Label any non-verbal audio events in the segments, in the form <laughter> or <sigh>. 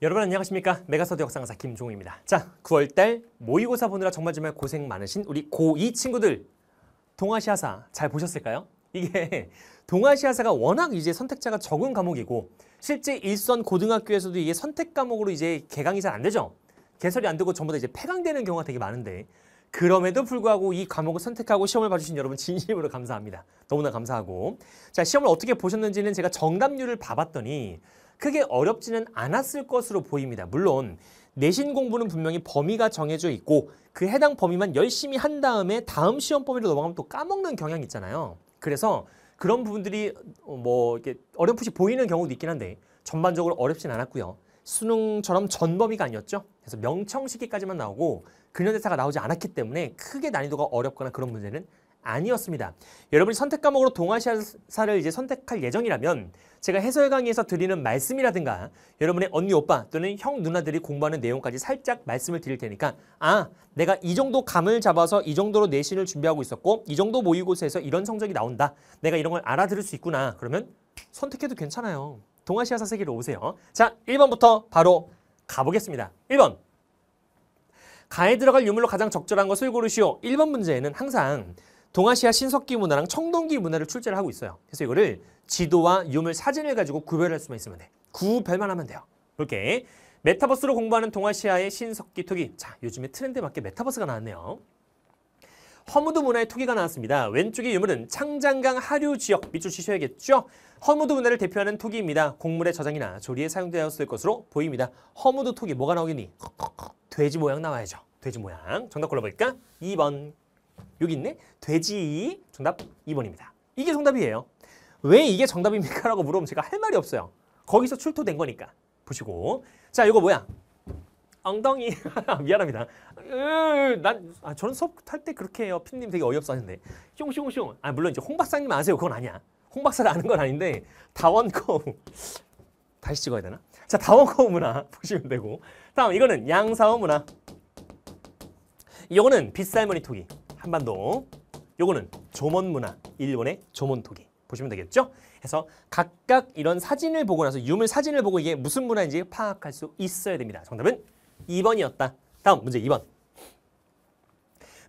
여러분 안녕하십니까 메가서드 역사강사 김종우입니다 자 9월달 모의고사 보느라 정말 정말 고생 많으신 우리 고2 친구들 동아시아사 잘 보셨을까요? 이게 <laughs> 동아시아사가 워낙 이제 선택자가 적은 과목이고 실제 일선 고등학교에서도 이게 선택 과목으로 이제 개강이 잘 안 되죠 개설이 안 되고 전부 다 이제 폐강되는 경우가 되게 많은데 그럼에도 불구하고 이 과목을 선택하고 시험을 봐주신 여러분 진심으로 감사합니다. 너무나 감사하고 자 시험을 어떻게 보셨는지는 제가 정답률을 봐봤더니 크게 어렵지는 않았을 것으로 보입니다. 물론 내신 공부는 분명히 범위가 정해져 있고 그 해당 범위만 열심히 한 다음에 다음 시험 범위로 넘어가면 또 까먹는 경향이 있잖아요. 그래서 그런 부분들이 어, 뭐 이렇게 어렴풋이 보이는 경우도 있긴 한데 전반적으로 어렵진 않았고요. 수능처럼 전범위가 아니었죠. 그래서 명청 시기까지만 나오고 근현대사가 나오지 않았기 때문에 크게 난이도가 어렵거나 그런 문제는 아니었습니다. 여러분이 선택 과목으로 동아시아사를 이제 선택할 예정이라면 제가 해설 강의에서 드리는 말씀이라든가 여러분의 언니 오빠 또는 형 누나들이 공부하는 내용까지 살짝 말씀을 드릴 테니까 아 내가 이 정도 감을 잡아서 이 정도로 내신을 준비하고 있었고 이 정도 모의고사에서 이런 성적이 나온다. 내가 이런 걸 알아들을 수 있구나. 그러면 선택해도 괜찮아요. 동아시아사 세계로 오세요. 자 1번부터 바로 가보겠습니다. 1번 가에 들어갈 유물로 가장 적절한 것을 고르시오. 1번 문제에는 항상 동아시아 신석기 문화랑 청동기 문화를 출제를 하고 있어요. 그래서 이거를 지도와 유물 사진을 가지고 구별할 수만 있으면 돼. 구별만 하면 돼요. 이렇게 메타버스로 공부하는 동아시아의 신석기 토기. 자, 요즘에 트렌드에 맞게 메타버스가 나왔네요. 허무드 문화의 토기가 나왔습니다. 왼쪽의 유물은 창장강 하류 지역, 밑줄 치셔야겠죠? 허무드 문화를 대표하는 토기입니다. 곡물의 저장이나 조리에 사용되었을 것으로 보입니다. 허무드 토기 뭐가 나오겠니? 돼지 모양 나와야죠. 돼지 모양. 정답 골라볼까? 2번. 여기 있네. 돼지. 정답 2번입니다. 이게 정답이에요. 왜 이게 정답입니까? <laughs> 라고 물어보면 제가 할 말이 없어요. 거기서 출토된 거니까. 보시고. 자, 이거 뭐야? 엉덩이. <laughs> 미안합니다. 으, 난, 아, 저는 수업 할때 그렇게 해요. 피님 되게 어이없어 하는데. 슝슝슝. 아, 물론 이제 홍 박사님 아세요. 그건 아니야. 홍 박사를 아는 건 아닌데, 다원거우. 다시 찍어야 되나? 자, 다원거우 문화 <laughs> 보시면 되고. 다음, 이거는 양사우 문화. 이거는 빗살머늬 토기. 한반도. 요거는 조몬 문화, 일본의 조몬 토기. 보시면 되겠죠? 그서 각각 이런 사진을 보고 나서 유물 사진을 보고 이게 무슨 문화인지 파악할 수 있어야 됩니다. 정답은 2번이었다. 다음 문제 2번.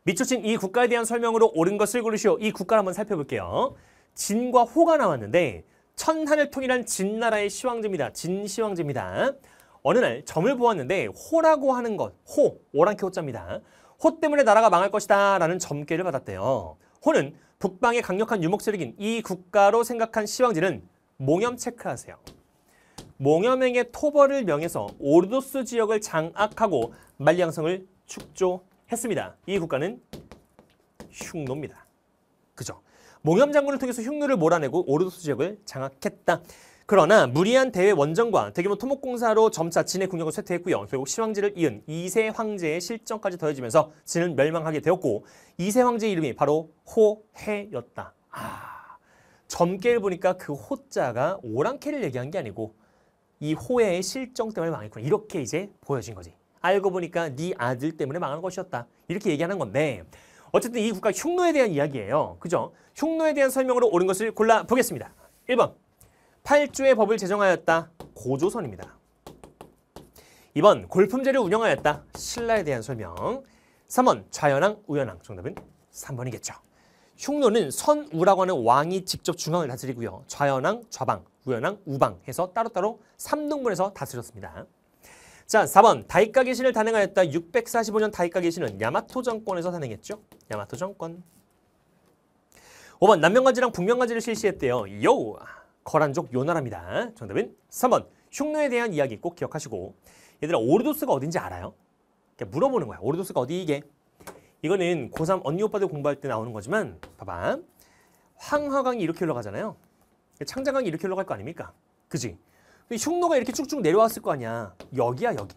미초친 이 국가에 대한 설명으로 옳은 것을 고르시오. 이 국가를 한번 살펴볼게요. 진과 호가 나왔는데 천한을 통일한 진나라의 시황제입니다. 진시황제입니다. 어느 날 점을 보았는데 호라고 하는 것, 호, 오랑캐 호자입니다. 호 때문에 나라가 망할 것이다 라는 점괘를 받았대요. 호는 북방의 강력한 유목세력인 이 국가로 생각한 시황제는 몽염 체크하세요. 몽염행의 토벌을 명해서 오르도스 지역을 장악하고 말량성을 축조했습니다. 이 국가는 흉노입니다. 그죠? 몽염 장군을 통해서 흉노를 몰아내고 오르도스 지역을 장악했다. 그러나 무리한 대외 원정과 대규모 토목공사로 점차 진의 국력을 쇠퇴했고요. 결국 시황제를 이은 이세 황제의 실정까지 더해지면서 진은 멸망하게 되었고 이세 황제의 이름이 바로 호해였다. 아, 점괘를 보니까 그 호자가 오랑캐를 얘기한 게 아니고 이 호해의 실정 때문에 망했구나. 이렇게 이제 보여진 거지. 알고 보니까 네 아들 때문에 망한 것이었다. 이렇게 얘기하는 건데 어쨌든 이 국가 흉노에 대한 이야기예요. 그죠? 흉노에 대한 설명으로 옳은 것을 골라 보겠습니다. 1번 8조의 법을 제정하였다. 고조선입니다. 2번 골품제를 운영하였다. 신라에 대한 설명. 3번 좌연왕, 우연왕. 정답은 3번이겠죠. 흉노는 선우라고 하는 왕이 직접 중앙을 다스리고요. 좌연왕, 좌방, 우연왕, 우방 해서 따로따로 3등분해서 다스렸습니다. 자, 4번 다이카게신을 단행하였다. 645년 다이카게신은 야마토 정권에서 단행했죠. 야마토 정권. 5번 남명가지랑 북명가지를 실시했대요. 요! 거란족 요나라입니다. 정답은 3번 흉노에 대한 이야기 꼭 기억하시고 얘들아 오르도스가 어딘지 알아요? 물어보는 거야. 오르도스가 어디 이게? 이거는 고3 언니 오빠들 공부할 때 나오는 거지만 봐봐. 황화강이 이렇게 흘러가잖아요. 창자강이 이렇게 흘러갈 거 아닙니까? 그지? 흉노가 이렇게 쭉쭉 내려왔을 거 아니야. 여기야 여기.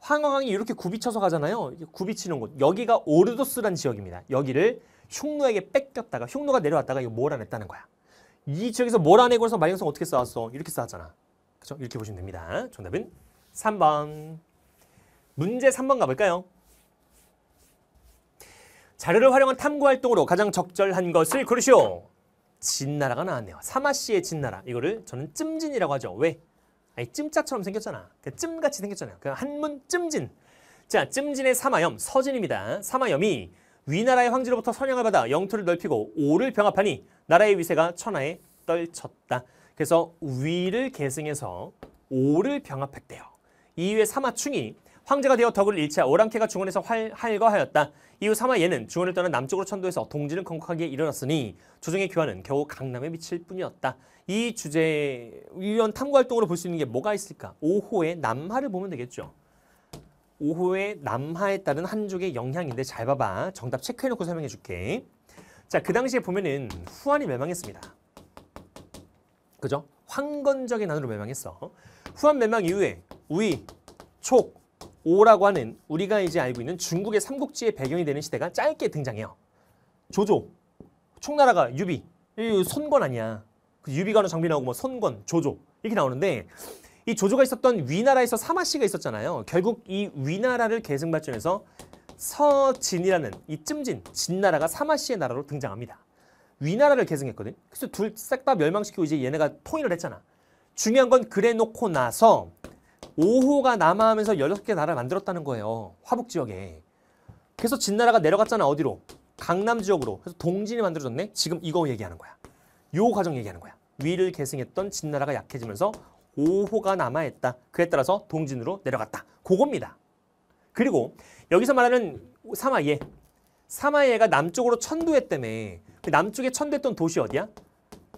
황화강이 이렇게 굽이쳐서 가잖아요. 굽이치는 곳. 여기가 오르도스란 지역입니다. 여기를 흉노에게 뺏겼다가 흉노가 내려왔다가 이거 몰아냈다는 거야. 이 지역에서 몰아내고 해서 마이너스 어떻게 쌓았어? 이렇게 쌓았잖아. 그죠? 이렇게 보시면 됩니다. 정답은 3번. 문제 3번 가볼까요? 자료를 활용한 탐구활동으로 가장 적절한 것을 고르시오. 진나라가 나왔네요. 사마씨의 진나라. 이거를 저는 찜진이라고 하죠. 왜? 아니 찜짝처럼 생겼잖아. 그 찜같이 생겼잖아요. 그 한문 찜진. 자, 찜진의 사마염, 서진입니다. 사마염이 위나라의 황제로부터 선양을 받아 영토를 넓히고 오를 병합하니 나라의 위세가 천하에 떨쳤다. 그래서 위를 계승해서 오를 병합했대요. 이후에 사마충이 황제가 되어 덕을 잃자 오랑캐가 중원에서 활, 할거하였다. 이후 사마예는 중원을 떠나 남쪽으로 천도해서 동지는 건국하기 일어났으니 조정의 교환은 겨우 강남에 미칠 뿐이었다. 이 주제, 이런 탐구활동으로 볼 수 있는 게 뭐가 있을까? 5호의 남하를 보면 되겠죠. 오후에 남하에 따른 한족의 영향인데 잘 봐봐. 정답 체크해놓고 설명해 줄게. 자, 그 당시에 보면은 후한이 멸망했습니다. 그죠? 황건적의난으로 멸망했어. 후한 멸망 이후에 우이, 촉, 오라고 하는 우리가 이제 알고 있는 중국의 삼국지의 배경이 되는 시대가 짧게 등장해요. 조조, 총나라가 유비, 손권 아니야. 그 유비관우 장비 나오고 뭐 손권, 조조 이렇게 나오는데 이 조조가 있었던 위나라에서 사마씨가 있었잖아요. 결국 이 위나라를 계승발전해서 서진이라는 이 쯤진, 진나라가 사마씨의 나라로 등장합니다. 위나라를 계승했거든. 그래서 둘 싹 다 멸망시키고 이제 얘네가 통일을 했잖아. 중요한 건 그래놓고 나서 오호가 남하하면서 16개 나라를 만들었다는 거예요. 화북 지역에. 그래서 진나라가 내려갔잖아. 어디로? 강남 지역으로. 그래서 동진이 만들어졌네. 지금 이거 얘기하는 거야. 요 과정 얘기하는 거야. 위를 계승했던 진나라가 약해지면서 5호가 남아있다. 그에 따라서 동진으로 내려갔다. 그겁니다. 그리고 여기서 말하는 사마예. 사마예가 남쪽으로 천도했다며. 그 남쪽에 천도했던 도시 어디야?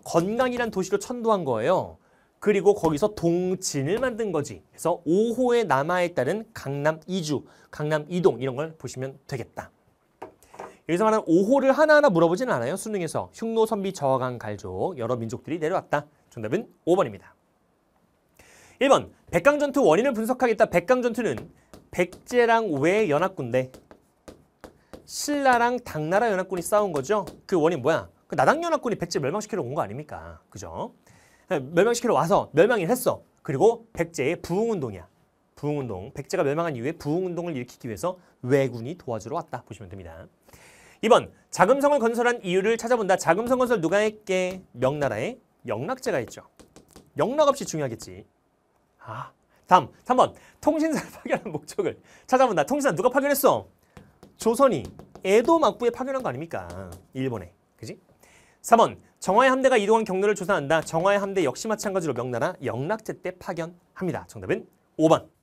건강이란 도시로 천도한 거예요. 그리고 거기서 동진을 만든 거지. 그래서 5호에 남아있다는 강남 이주 강남 이동 이런 걸 보시면 되겠다. 여기서 말하는 5호를 하나하나 물어보진 않아요. 수능에서 흉노, 선비, 저항, 갈족 여러 민족들이 내려왔다. 정답은 5번입니다. 1번 백강전투 원인을 분석하겠다. 백강전투는 백제랑 왜 연합군데 신라랑 당나라 연합군이 싸운 거죠. 그 원인 뭐야? 그 나당 연합군이 백제 멸망시키러 온 거 아닙니까? 그죠? 예, 멸망시키러 와서 멸망을 했어. 그리고 백제의 부흥운동이야. 부흥운동. 백제가 멸망한 이후에 부흥운동을 일으키기 위해서 왜군이 도와주러 왔다. 보시면 됩니다. 2번 자금성을 건설한 이유를 찾아본다. 자금성 건설 누가 했게? 명나라에 영락제가 있죠 영락 없이 중요하겠지. 아, 다음 3번 통신사를 <laughs> 파견한 목적을 찾아본다. 통신사 누가 파견했어? 조선이 에도 막부에 파견한 거 아닙니까? 일본에. 그지? 3번 정화의 함대가 이동한 경로를 조사한다. 정화의 함대 역시 마찬가지로 명나라 영락제 때 파견합니다. 정답은 5번.